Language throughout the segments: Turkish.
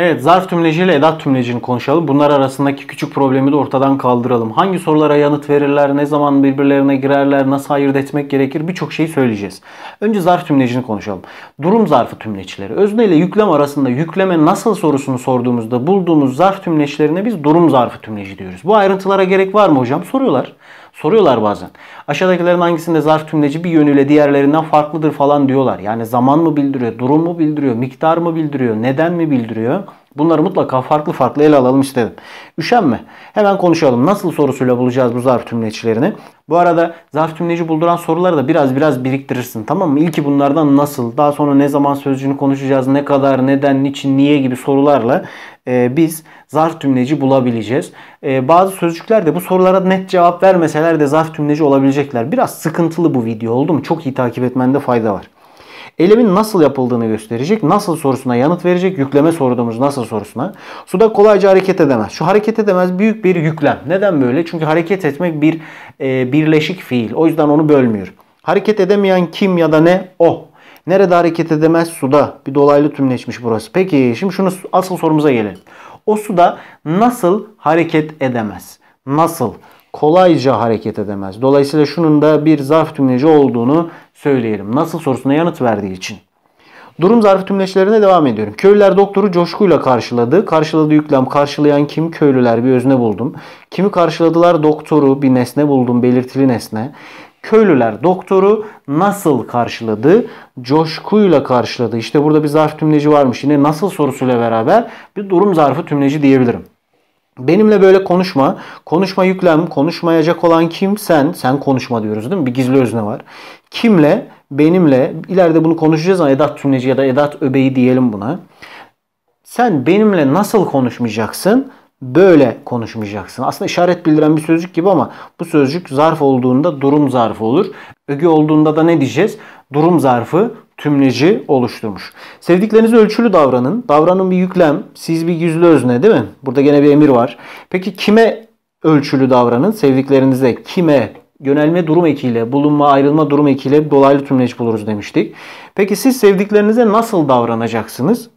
Evet zarf tümleci ile edat tümlecini konuşalım. Bunlar arasındaki küçük problemi de ortadan kaldıralım. Hangi sorulara yanıt verirler, ne zaman birbirlerine girerler, nasıl ayırt etmek gerekir birçok şeyi söyleyeceğiz. Önce zarf tümlecini konuşalım. Durum zarfı tümleçleri. Özne ile yüklem arasında yükleme nasıl sorusunu sorduğumuzda bulduğumuz zarf tümleçlerine biz durum zarfı tümleci diyoruz. Bu ayrıntılara gerek var mı hocam? Soruyorlar. Soruyorlar bazen. Aşağıdakilerin hangisinde zarf tümleci bir yönüyle diğerlerinden farklıdır falan diyorlar. Yani zaman mı bildiriyor, durum mu bildiriyor, miktar mı bildiriyor, neden mi bildiriyor? Bunları mutlaka farklı farklı ele alalım istedim. Üşenme. Hemen konuşalım. Nasıl sorusuyla bulacağız bu zarf tümleçlerini? Bu arada zarf tümleci bulduran soruları da biraz biraz biriktirirsin tamam mı? İlki bunlardan nasıl, daha sonra ne zaman sözcüğünü konuşacağız, ne kadar, neden, niçin, niye gibi sorularla e, biz zarf tümleci bulabileceğiz. E, bazı sözcükler de bu sorulara net cevap vermeseler de zarf tümleci olabilecekler. Biraz sıkıntılı bu video oldu mu? Çok iyi takip etmende fayda var. Elemin nasıl yapıldığını gösterecek. Nasıl sorusuna yanıt verecek. Yükleme sorduğumuz nasıl sorusuna. Suda kolayca hareket edemez. Şu hareket edemez büyük bir yüklem. Neden böyle? Çünkü hareket etmek bir e, birleşik fiil. O yüzden onu bölmüyor. Hareket edemeyen kim ya da ne? O. Nerede hareket edemez? Suda. Bir dolaylı tümleşmiş burası. Peki şimdi şunu asıl sorumuza gelelim. O suda nasıl hareket edemez? Nasıl? kolayca hareket edemez. Dolayısıyla şunun da bir zarf tümleci olduğunu söyleyelim. Nasıl sorusuna yanıt verdiği için. Durum zarf tümleçlerine devam ediyorum. Köylüler doktoru coşkuyla karşıladı. Karşıladı yüklem. Karşılayan kim? Köylüler bir özne buldum. Kimi karşıladılar? Doktoru bir nesne buldum. Belirtili nesne. Köylüler doktoru nasıl karşıladı? Coşkuyla karşıladı. İşte burada bir zarf tümleci varmış. Yine nasıl sorusuyla beraber bir durum zarfı tümleci diyebilirim. Benimle böyle konuşma. Konuşma yüklem, konuşmayacak olan kim? Sen. Sen konuşma diyoruz değil mi? Bir gizli özne var. Kimle? Benimle. İleride bunu konuşacağız ama edat tümleci ya da edat öbeği diyelim buna. Sen benimle nasıl konuşmayacaksın? Böyle konuşmayacaksın. Aslında işaret bildiren bir sözcük gibi ama bu sözcük zarf olduğunda durum zarfı olur. Öge olduğunda da ne diyeceğiz? Durum zarfı tümleci oluşturmuş. Sevdiklerinize ölçülü davranın. Davranın bir yüklem. Siz bir yüzlü özne değil mi? Burada gene bir emir var. Peki kime ölçülü davranın? Sevdiklerinize kime yönelme durum ekiyle, bulunma ayrılma durum ekiyle dolaylı tümleci buluruz demiştik. Peki siz sevdiklerinize nasıl davranacaksınız?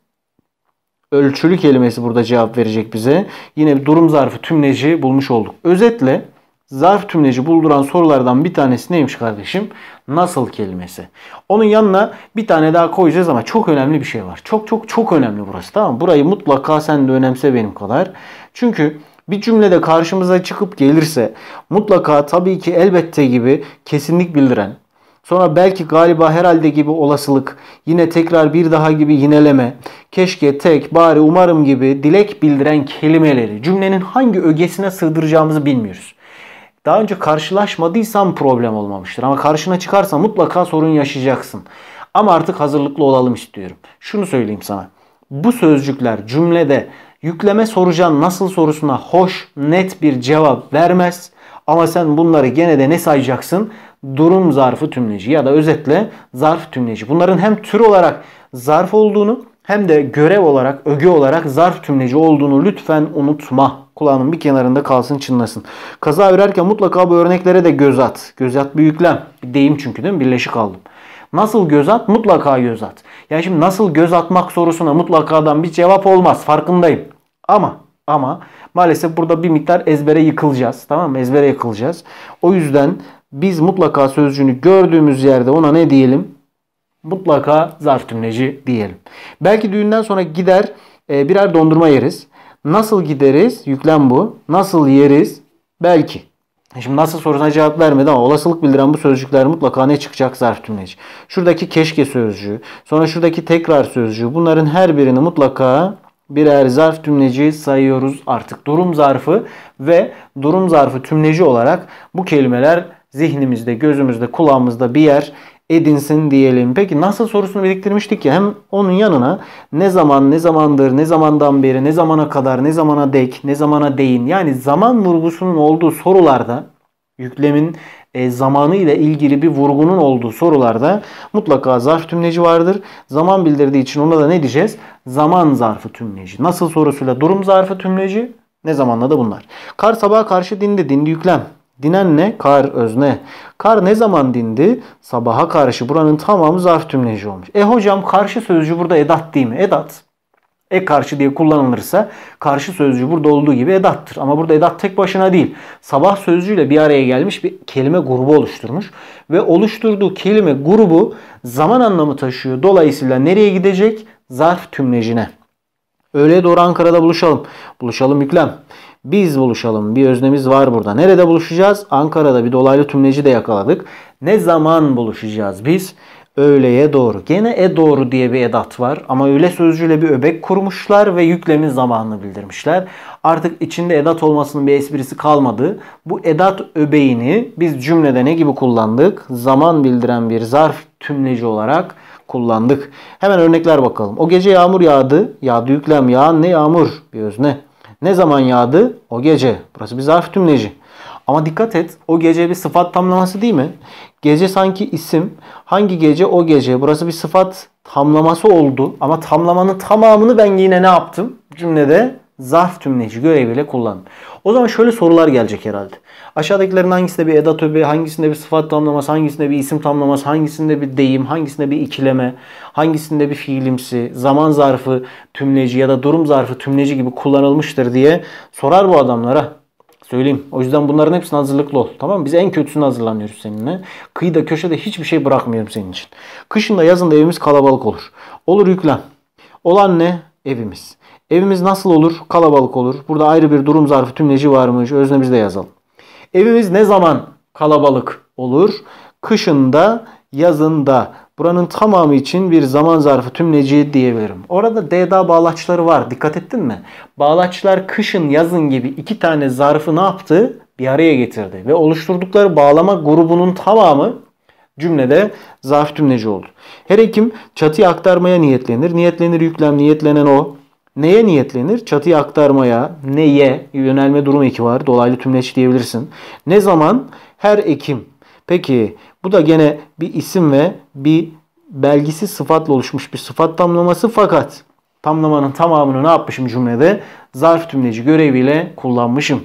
Ölçülü kelimesi burada cevap verecek bize. Yine durum zarfı tümleci bulmuş olduk. Özetle zarf tümleci bulduran sorulardan bir tanesi neymiş kardeşim? Nasıl kelimesi. Onun yanına bir tane daha koyacağız ama çok önemli bir şey var. Çok çok çok önemli burası tamam mı? Burayı mutlaka sen de önemse benim kadar. Çünkü bir cümlede karşımıza çıkıp gelirse mutlaka tabii ki elbette gibi kesinlik bildiren, Sonra belki galiba herhalde gibi olasılık, yine tekrar bir daha gibi yineleme, keşke tek, bari umarım gibi dilek bildiren kelimeleri cümlenin hangi ögesine sığdıracağımızı bilmiyoruz. Daha önce karşılaşmadıysan problem olmamıştır. Ama karşına çıkarsa mutlaka sorun yaşayacaksın. Ama artık hazırlıklı olalım istiyorum. Şunu söyleyeyim sana. Bu sözcükler cümlede yükleme soracağın nasıl sorusuna hoş, net bir cevap vermez. Ama sen bunları gene de ne sayacaksın? Durum zarfı tümleci ya da özetle zarf tümleci. Bunların hem tür olarak zarf olduğunu hem de görev olarak, öge olarak zarf tümleci olduğunu lütfen unutma. Kulağının bir kenarında kalsın çınlasın. Kaza örerken mutlaka bu örneklere de göz at. Göz at bir yüklem. Bir deyim çünkü değil mi? Birleşik aldım. Nasıl göz at? Mutlaka göz at. Yani şimdi nasıl göz atmak sorusuna mutlakadan bir cevap olmaz. Farkındayım. Ama ama maalesef burada bir miktar ezbere yıkılacağız. Tamam mı? Ezbere yıkılacağız. O yüzden biz mutlaka sözcüğünü gördüğümüz yerde ona ne diyelim? mutlaka zarf tümleci diyelim. Belki düğünden sonra gider e, birer dondurma yeriz. Nasıl gideriz? Yüklem bu. Nasıl yeriz? Belki. Şimdi nasıl sorusuna cevap vermedi ama olasılık bildiren bu sözcükler mutlaka ne çıkacak zarf tümleci. Şuradaki keşke sözcüğü, sonra şuradaki tekrar sözcüğü bunların her birini mutlaka birer zarf tümleci sayıyoruz artık. Durum zarfı ve durum zarfı tümleci olarak bu kelimeler zihnimizde, gözümüzde, kulağımızda bir yer edinsin diyelim. Peki nasıl sorusunu biriktirmiştik ya hem onun yanına ne zaman, ne zamandır, ne zamandan beri, ne zamana kadar, ne zamana dek, ne zamana değin yani zaman vurgusunun olduğu sorularda yüklemin e, zamanı ile ilgili bir vurgunun olduğu sorularda mutlaka zarf tümleci vardır. Zaman bildirdiği için ona da ne diyeceğiz? Zaman zarfı tümleci. Nasıl sorusuyla durum zarfı tümleci, ne zamanla da bunlar. Kar sabaha karşı dindi, dindi yüklem. Dinen ne? Kar özne. Kar ne zaman dindi? Sabaha karşı. Buranın tamamı zarf tümleci olmuş. E hocam karşı sözcü burada edat değil mi? Edat. E karşı diye kullanılırsa karşı sözcü burada olduğu gibi edattır. Ama burada edat tek başına değil. Sabah sözcüğüyle bir araya gelmiş bir kelime grubu oluşturmuş. Ve oluşturduğu kelime grubu zaman anlamı taşıyor. Dolayısıyla nereye gidecek? Zarf tümlecine. Öğleye doğru Ankara'da buluşalım. Buluşalım yüklem. Biz buluşalım. Bir öznemiz var burada. Nerede buluşacağız? Ankara'da bir dolaylı tümleci de yakaladık. Ne zaman buluşacağız biz? Öğleye doğru. Gene e doğru diye bir edat var. Ama öğle sözcüğüyle bir öbek kurmuşlar ve yüklemin zamanını bildirmişler. Artık içinde edat olmasının bir esprisi kalmadı. Bu edat öbeğini biz cümlede ne gibi kullandık? Zaman bildiren bir zarf tümleci olarak kullandık. Hemen örnekler bakalım. O gece yağmur yağdı. Yağdı yüklem yağan ne yağmur? Bir özne. Ne zaman yağdı? O gece. Burası bir zarf tümleci. Ama dikkat et o gece bir sıfat tamlaması değil mi? Gece sanki isim. Hangi gece o gece? Burası bir sıfat tamlaması oldu. Ama tamlamanın tamamını ben yine ne yaptım? Cümlede zarf tümleci göreviyle kullanın. O zaman şöyle sorular gelecek herhalde. Aşağıdakilerin hangisinde bir edat öbeği, hangisinde bir sıfat tamlaması, hangisinde bir isim tamlaması, hangisinde bir deyim, hangisinde bir ikileme, hangisinde bir fiilimsi, zaman zarfı tümleci ya da durum zarfı tümleci gibi kullanılmıştır diye sorar bu adamlara. Söyleyeyim. O yüzden bunların hepsine hazırlıklı ol. Tamam mı? Biz en kötüsünü hazırlanıyoruz seninle. Kıyıda köşede hiçbir şey bırakmıyorum senin için. Kışında yazında evimiz kalabalık olur. Olur yüklen. Olan ne? Evimiz. Evimiz nasıl olur? Kalabalık olur. Burada ayrı bir durum zarfı tümleci varmış. Öznemizde yazalım. Evimiz ne zaman kalabalık olur? Kışında, yazında. Buranın tamamı için bir zaman zarfı tümleci diyebilirim. Orada DDA bağlaçları var. Dikkat ettin mi? Bağlaçlar kışın, yazın gibi iki tane zarfı ne yaptı? Bir araya getirdi. Ve oluşturdukları bağlama grubunun tamamı cümlede zarf tümleci oldu. Her ekim çatıya aktarmaya niyetlenir. Niyetlenir yüklem, niyetlenen o. Neye niyetlenir? Çatıya aktarmaya, neye yönelme durumu eki var. Dolaylı tümleç diyebilirsin. Ne zaman? Her ekim. Peki bu da gene bir isim ve bir belgisi sıfatla oluşmuş bir sıfat tamlaması fakat tamlamanın tamamını ne yapmışım cümlede? Zarf tümleci göreviyle kullanmışım.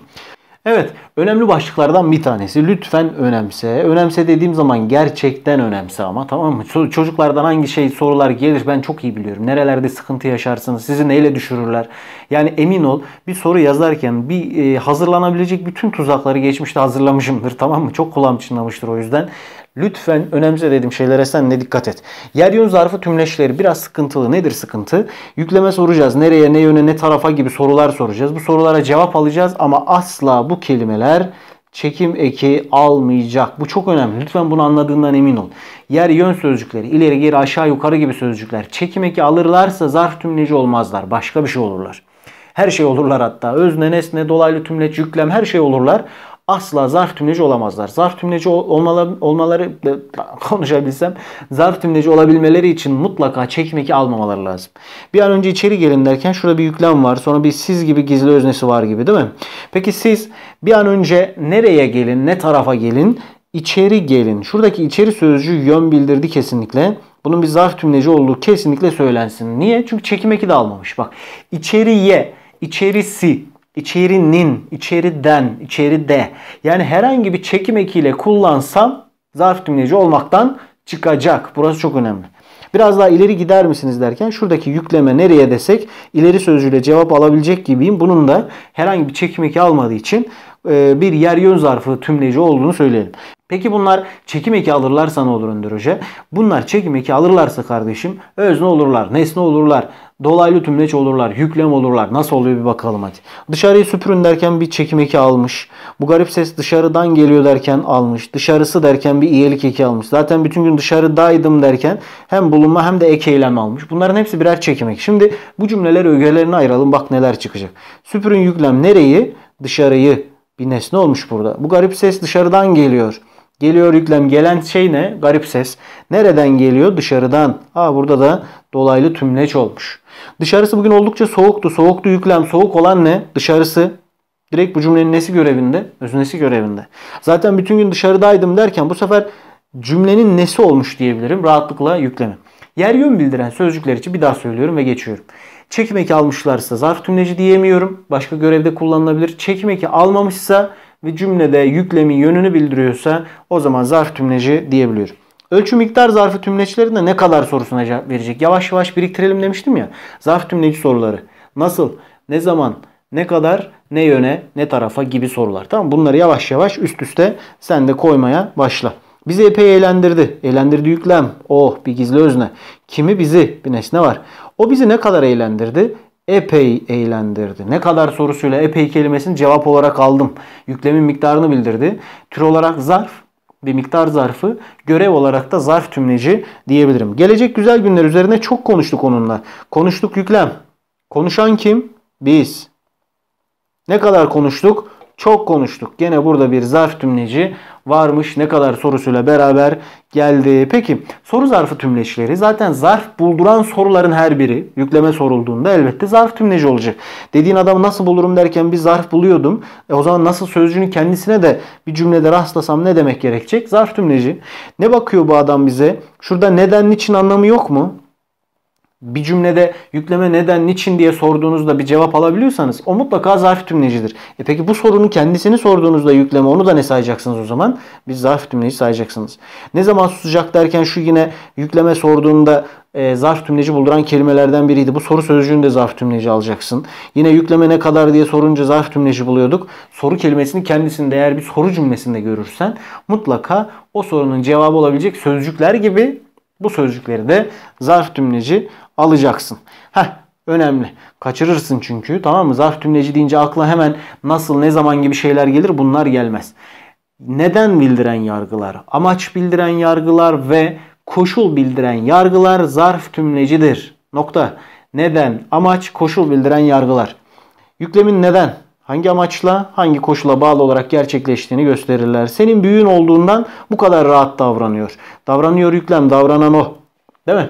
Evet, önemli başlıklardan bir tanesi. Lütfen önemse. Önemse dediğim zaman gerçekten önemse ama tamam mı? Çocuklardan hangi şey sorular gelir ben çok iyi biliyorum. Nerelerde sıkıntı yaşarsınız, sizi neyle düşürürler. Yani emin ol bir soru yazarken bir e, hazırlanabilecek bütün tuzakları geçmişte hazırlamışımdır tamam mı? Çok kulağım çınlamıştır o yüzden. Lütfen önemse dedim şeylere sen ne dikkat et. Yer yön zarfı tümleşleri biraz sıkıntılı. Nedir sıkıntı? Yükleme soracağız. Nereye, ne yöne, ne tarafa gibi sorular soracağız. Bu sorulara cevap alacağız ama asla bu kelimeler çekim eki almayacak. Bu çok önemli. Lütfen bunu anladığından emin ol. Yer yön sözcükleri ileri geri aşağı yukarı gibi sözcükler çekim eki alırlarsa zarf tümleci olmazlar. Başka bir şey olurlar. Her şey olurlar hatta. Özne, nesne, dolaylı tümleç, yüklem her şey olurlar asla zarf tümleci olamazlar. Zarf tümleci olmaları, olmaları konuşabilsem zarf tümleci olabilmeleri için mutlaka çekmeki almamaları lazım. Bir an önce içeri gelin derken şurada bir yüklem var. Sonra bir siz gibi gizli öznesi var gibi değil mi? Peki siz bir an önce nereye gelin, ne tarafa gelin? İçeri gelin. Şuradaki içeri sözcü yön bildirdi kesinlikle. Bunun bir zarf tümleci olduğu kesinlikle söylensin. Niye? Çünkü çekim eki de almamış. Bak içeriye, içerisi içerinin, içeriden, içeride yani herhangi bir çekim ekiyle kullansam zarf tümleci olmaktan çıkacak. Burası çok önemli. Biraz daha ileri gider misiniz derken şuradaki yükleme nereye desek ileri sözcüğüyle cevap alabilecek gibiyim. Bunun da herhangi bir çekim eki almadığı için e, bir yer yön zarfı tümleci olduğunu söyleyelim. Peki bunlar çekim eki alırlarsa ne olur Önder Hoca? Bunlar çekim eki alırlarsa kardeşim özne olurlar, nesne olurlar, Dolaylı tümleç olurlar, yüklem olurlar. Nasıl oluyor bir bakalım hadi. Dışarıyı süpürün derken bir çekim almış. Bu garip ses dışarıdan geliyor derken almış. Dışarısı derken bir iyilik eki almış. Zaten bütün gün dışarıdaydım derken hem bulunma hem de ek eylem almış. Bunların hepsi birer çekim Şimdi bu cümleler ögelerine ayıralım. Bak neler çıkacak. Süpürün yüklem nereyi? Dışarıyı. Bir nesne olmuş burada. Bu garip ses dışarıdan geliyor. Geliyor yüklem. Gelen şey ne? Garip ses. Nereden geliyor? Dışarıdan. Aa burada da dolaylı tümleç olmuş. Dışarısı bugün oldukça soğuktu. Soğuktu yüklem. Soğuk olan ne? Dışarısı. Direkt bu cümlenin nesi görevinde? Öznesi görevinde. Zaten bütün gün dışarıdaydım derken bu sefer cümlenin nesi olmuş diyebilirim. Rahatlıkla yüklemi. Yer yön bildiren sözcükler için bir daha söylüyorum ve geçiyorum. Çekmek almışlarsa zarf tümleci diyemiyorum. Başka görevde kullanılabilir. Çekmeki almamışsa ve cümlede yüklemin yönünü bildiriyorsa o zaman zarf tümleci diyebiliyorum. Ölçü miktar zarfı tümleçlerinde ne kadar sorusuna cevap verecek? Yavaş yavaş biriktirelim demiştim ya. Zarf tümleci soruları. Nasıl, ne zaman, ne kadar, ne yöne, ne tarafa gibi sorular. Tamam Bunları yavaş yavaş üst üste sen de koymaya başla. Bizi epey eğlendirdi. Eğlendirdi yüklem. Oh bir gizli özne. Kimi bizi? Bir nesne var. O bizi ne kadar eğlendirdi? epey eğlendirdi. Ne kadar sorusuyla epey kelimesini cevap olarak aldım. Yüklemin miktarını bildirdi. Tür olarak zarf, bir miktar zarfı, görev olarak da zarf tümleci diyebilirim. Gelecek güzel günler üzerine çok konuştuk onunla. Konuştuk yüklem. Konuşan kim? Biz. Ne kadar konuştuk? Çok konuştuk. Gene burada bir zarf tümleci varmış ne kadar sorusuyla beraber geldi. Peki soru zarfı tümleçleri zaten zarf bulduran soruların her biri yükleme sorulduğunda elbette zarf tümleci olacak. Dediğin adamı nasıl bulurum derken bir zarf buluyordum. E o zaman nasıl sözcüğünün kendisine de bir cümlede rastlasam ne demek gerekecek? Zarf tümleci. Ne bakıyor bu adam bize? Şurada neden niçin anlamı yok mu? bir cümlede yükleme neden, niçin diye sorduğunuzda bir cevap alabiliyorsanız o mutlaka zarf tümlecidir. E peki bu sorunun kendisini sorduğunuzda yükleme onu da ne sayacaksınız o zaman? Bir zarf tümleci sayacaksınız. Ne zaman susacak derken şu yine yükleme sorduğunda e, zarf tümleci bulduran kelimelerden biriydi. Bu soru sözcüğünü de zarf tümleci alacaksın. Yine yükleme ne kadar diye sorunca zarf tümleci buluyorduk. Soru kelimesini kendisini değer bir soru cümlesinde görürsen mutlaka o sorunun cevabı olabilecek sözcükler gibi bu sözcükleri de zarf tümleci alacaksın. Heh, önemli. Kaçırırsın çünkü tamam mı? Zarf tümleci deyince akla hemen nasıl ne zaman gibi şeyler gelir bunlar gelmez. Neden bildiren yargılar, amaç bildiren yargılar ve koşul bildiren yargılar zarf tümlecidir. Nokta. Neden, amaç, koşul bildiren yargılar. Yüklemin neden? hangi amaçla, hangi koşula bağlı olarak gerçekleştiğini gösterirler. Senin büyüğün olduğundan bu kadar rahat davranıyor. Davranıyor yüklem, davranan o. Değil mi?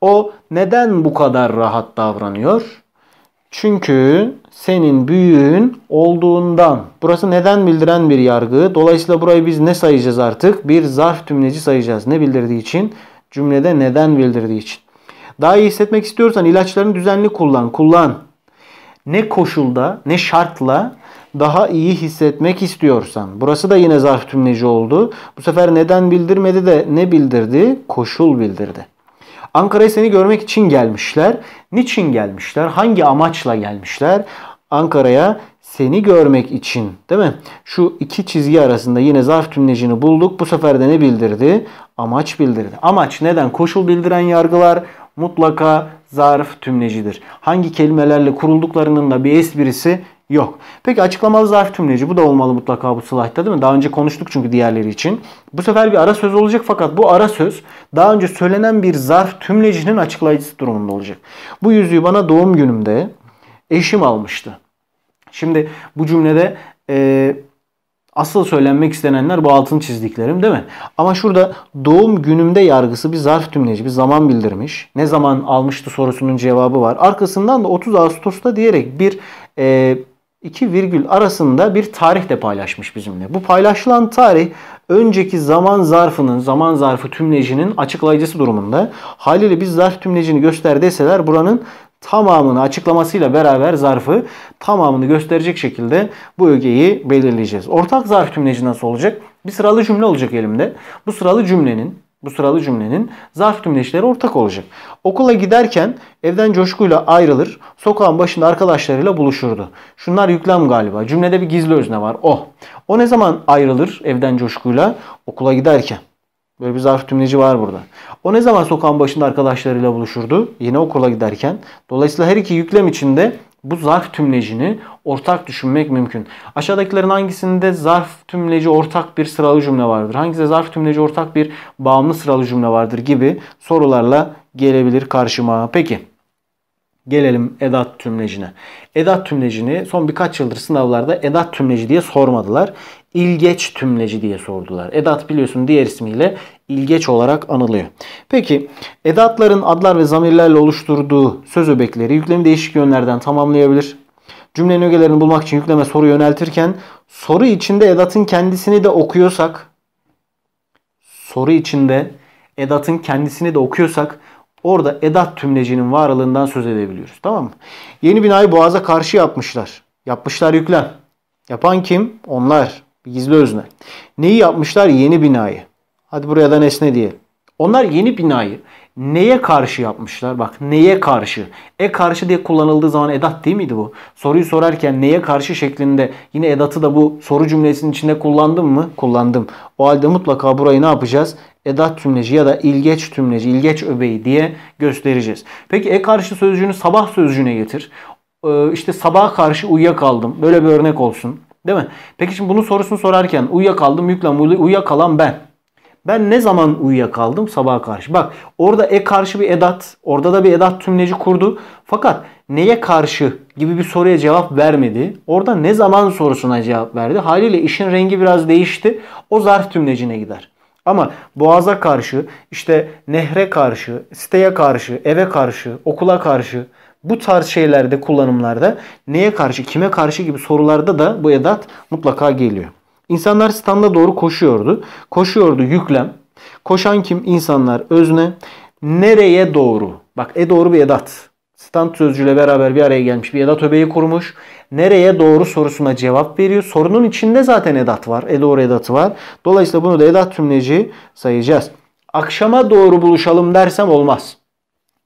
O neden bu kadar rahat davranıyor? Çünkü senin büyüğün olduğundan. Burası neden bildiren bir yargı. Dolayısıyla burayı biz ne sayacağız artık? Bir zarf tümleci sayacağız. Ne bildirdiği için? Cümlede neden bildirdiği için. Daha iyi hissetmek istiyorsan ilaçlarını düzenli kullan. Kullan ne koşulda ne şartla daha iyi hissetmek istiyorsan. Burası da yine zarf tümleci oldu. Bu sefer neden bildirmedi de ne bildirdi? Koşul bildirdi. Ankara'ya seni görmek için gelmişler. Niçin gelmişler? Hangi amaçla gelmişler? Ankara'ya seni görmek için değil mi? Şu iki çizgi arasında yine zarf tümlecini bulduk. Bu sefer de ne bildirdi? Amaç bildirdi. Amaç neden? Koşul bildiren yargılar mutlaka zarf tümlecidir. Hangi kelimelerle kurulduklarının da bir esprisi yok. Peki açıklamalı zarf tümleci bu da olmalı mutlaka bu slaytta değil mi? Daha önce konuştuk çünkü diğerleri için. Bu sefer bir ara söz olacak fakat bu ara söz daha önce söylenen bir zarf tümlecinin açıklayıcısı durumunda olacak. Bu yüzüğü bana doğum günümde eşim almıştı. Şimdi bu cümlede e, Asıl söylenmek istenenler bu altın çizdiklerim değil mi? Ama şurada doğum günümde yargısı bir zarf tümleci, bir zaman bildirmiş. Ne zaman almıştı sorusunun cevabı var. Arkasından da 30 Ağustos'ta diyerek bir e, iki virgül arasında bir tarih de paylaşmış bizimle. Bu paylaşılan tarih önceki zaman zarfının, zaman zarfı tümlecinin açıklayıcısı durumunda. Haliyle biz zarf tümlecini göster deseler buranın tamamını açıklamasıyla beraber zarfı tamamını gösterecek şekilde bu ögeyi belirleyeceğiz. Ortak zarf tümleci nasıl olacak? Bir sıralı cümle olacak elimde. Bu sıralı cümlenin bu sıralı cümlenin zarf tümleşleri ortak olacak. Okula giderken evden coşkuyla ayrılır, sokağın başında arkadaşlarıyla buluşurdu. Şunlar yüklem galiba. Cümlede bir gizli özne var. O. Oh. O ne zaman ayrılır evden coşkuyla? Okula giderken. Böyle bir zarf tümleci var burada. O ne zaman sokağın başında arkadaşlarıyla buluşurdu? Yine okula giderken. Dolayısıyla her iki yüklem içinde bu zarf tümlecini ortak düşünmek mümkün. Aşağıdakilerin hangisinde zarf tümleci ortak bir sıralı cümle vardır? Hangisinde zarf tümleci ortak bir bağımlı sıralı cümle vardır gibi sorularla gelebilir karşıma. Peki Gelelim edat tümlecine. Edat tümlecini son birkaç yıldır sınavlarda edat tümleci diye sormadılar. İlgeç tümleci diye sordular. Edat biliyorsun diğer ismiyle ilgeç olarak anılıyor. Peki edatların adlar ve zamirlerle oluşturduğu söz öbekleri yüklemi değişik yönlerden tamamlayabilir. Cümlenin ögelerini bulmak için yükleme soru yöneltirken soru içinde edatın kendisini de okuyorsak soru içinde edatın kendisini de okuyorsak Orada edat tümlecinin varlığından söz edebiliyoruz. Tamam mı? Yeni binayı boğaza karşı yapmışlar. Yapmışlar yüklen. Yapan kim? Onlar. Gizli özne. Neyi yapmışlar? Yeni binayı. Hadi buraya da nesne diye. Onlar yeni binayı neye karşı yapmışlar? Bak neye karşı? E karşı diye kullanıldığı zaman edat değil miydi bu? Soruyu sorarken neye karşı şeklinde yine edatı da bu soru cümlesinin içinde kullandım mı? Kullandım. O halde mutlaka burayı ne yapacağız? edat tümleci ya da ilgeç tümleci, ilgeç öbeği diye göstereceğiz. Peki e karşı sözcüğünü sabah sözcüğüne getir. Ee, işte sabaha karşı uyuyakaldım. Böyle bir örnek olsun. Değil mi? Peki şimdi bunun sorusunu sorarken uyuyakaldım, yüklem, uyuyakalan ben. Ben ne zaman uyuyakaldım? Sabaha karşı. Bak orada e karşı bir edat, orada da bir edat tümleci kurdu. Fakat neye karşı gibi bir soruya cevap vermedi. Orada ne zaman sorusuna cevap verdi. Haliyle işin rengi biraz değişti. O zarf tümlecine gider. Ama boğaza karşı, işte nehre karşı, siteye karşı, eve karşı, okula karşı bu tarz şeylerde kullanımlarda neye karşı, kime karşı gibi sorularda da bu edat mutlaka geliyor. İnsanlar standa doğru koşuyordu. Koşuyordu yüklem. Koşan kim? İnsanlar özne. Nereye doğru? Bak e doğru bir edat stand sözcüyle beraber bir araya gelmiş bir edat öbeği kurmuş. Nereye doğru sorusuna cevap veriyor. Sorunun içinde zaten edat var. E doğru edatı var. Dolayısıyla bunu da edat tümleci sayacağız. Akşama doğru buluşalım dersem olmaz.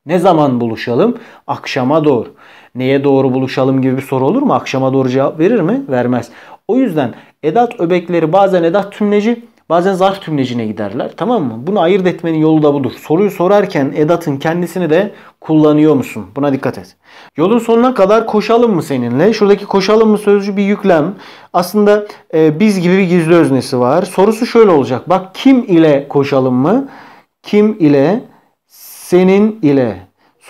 Ne zaman buluşalım? Akşama doğru. Neye doğru buluşalım gibi bir soru olur mu? Akşama doğru cevap verir mi? Vermez. O yüzden edat öbekleri bazen edat tümleci, Bazen zarf tümlecine giderler. Tamam mı? Bunu ayırt etmenin yolu da budur. Soruyu sorarken edatın kendisini de kullanıyor musun? Buna dikkat et. Yolun sonuna kadar koşalım mı seninle? Şuradaki koşalım mı sözcü bir yüklem. Aslında e, biz gibi bir gizli öznesi var. Sorusu şöyle olacak. Bak kim ile koşalım mı? Kim ile? Senin ile.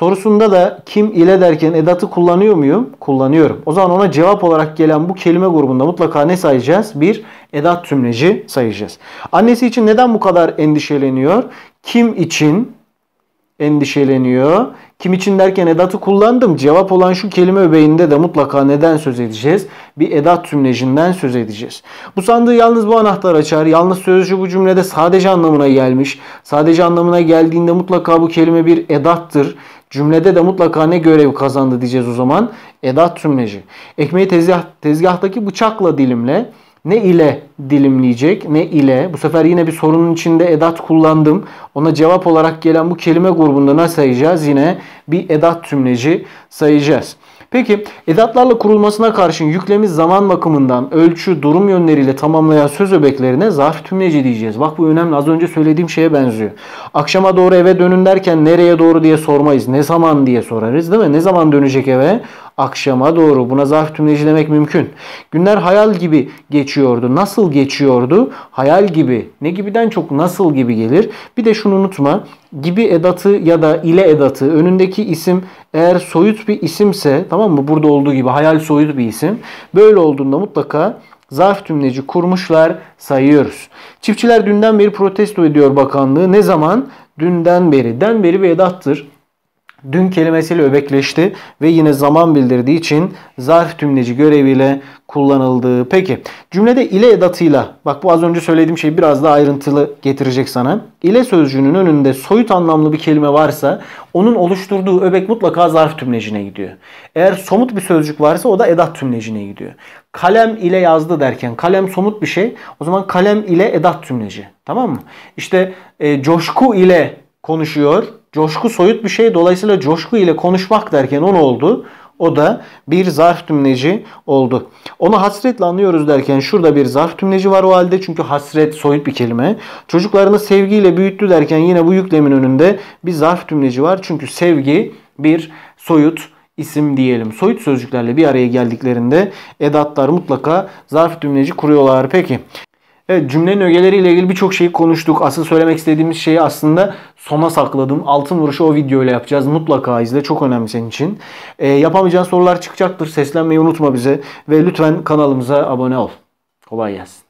Sorusunda da kim ile derken edatı kullanıyor muyum? Kullanıyorum. O zaman ona cevap olarak gelen bu kelime grubunda mutlaka ne sayacağız? Bir edat tümleci sayacağız. Annesi için neden bu kadar endişeleniyor? Kim için endişeleniyor? Kim için derken edatı kullandım. Cevap olan şu kelime öbeğinde de mutlaka neden söz edeceğiz? Bir edat tümlecinden söz edeceğiz. Bu sandığı yalnız bu anahtar açar. Yalnız sözcü bu cümlede sadece anlamına gelmiş. Sadece anlamına geldiğinde mutlaka bu kelime bir edattır. Cümlede de mutlaka ne görev kazandı diyeceğiz o zaman? Edat cümleci. Ekmeği tezgah, tezgahtaki bıçakla dilimle. Ne ile dilimleyecek? Ne ile? Bu sefer yine bir sorunun içinde edat kullandım. Ona cevap olarak gelen bu kelime grubunda ne sayacağız? Yine bir edat cümleci sayacağız. Peki edatlarla kurulmasına karşın yüklemi zaman bakımından ölçü durum yönleriyle tamamlayan söz öbeklerine zarf tümleci diyeceğiz. Bak bu önemli az önce söylediğim şeye benziyor. Akşama doğru eve dönün derken nereye doğru diye sormayız. Ne zaman diye sorarız değil mi? Ne zaman dönecek eve? akşama doğru. Buna zarf tümleci demek mümkün. Günler hayal gibi geçiyordu. Nasıl geçiyordu? Hayal gibi. Ne gibiden çok nasıl gibi gelir. Bir de şunu unutma. Gibi edatı ya da ile edatı önündeki isim eğer soyut bir isimse tamam mı? Burada olduğu gibi hayal soyut bir isim. Böyle olduğunda mutlaka zarf tümleci kurmuşlar sayıyoruz. Çiftçiler dünden beri protesto ediyor bakanlığı. Ne zaman? Dünden beri. Den beri bir edattır dün kelimesiyle öbekleşti ve yine zaman bildirdiği için zarf tümleci göreviyle kullanıldı. Peki cümlede ile edatıyla bak bu az önce söylediğim şeyi biraz daha ayrıntılı getirecek sana. İle sözcüğünün önünde soyut anlamlı bir kelime varsa onun oluşturduğu öbek mutlaka zarf tümlecine gidiyor. Eğer somut bir sözcük varsa o da edat tümlecine gidiyor. Kalem ile yazdı derken kalem somut bir şey o zaman kalem ile edat tümleci tamam mı? İşte e, coşku ile konuşuyor Coşku soyut bir şey. Dolayısıyla coşku ile konuşmak derken o ne oldu? O da bir zarf tümleci oldu. Onu hasretle anlıyoruz derken şurada bir zarf tümleci var o halde. Çünkü hasret soyut bir kelime. Çocuklarını sevgiyle büyüttü derken yine bu yüklemin önünde bir zarf tümleci var. Çünkü sevgi bir soyut isim diyelim. Soyut sözcüklerle bir araya geldiklerinde edatlar mutlaka zarf tümleci kuruyorlar. Peki Evet cümlenin ögeleriyle ilgili birçok şeyi konuştuk. Asıl söylemek istediğimiz şeyi aslında sona sakladım. altın vuruşu o videoyla yapacağız. Mutlaka izle. Çok önemli senin için. E, yapamayacağın sorular çıkacaktır. Seslenmeyi unutma bize. Ve lütfen kanalımıza abone ol. Kolay gelsin.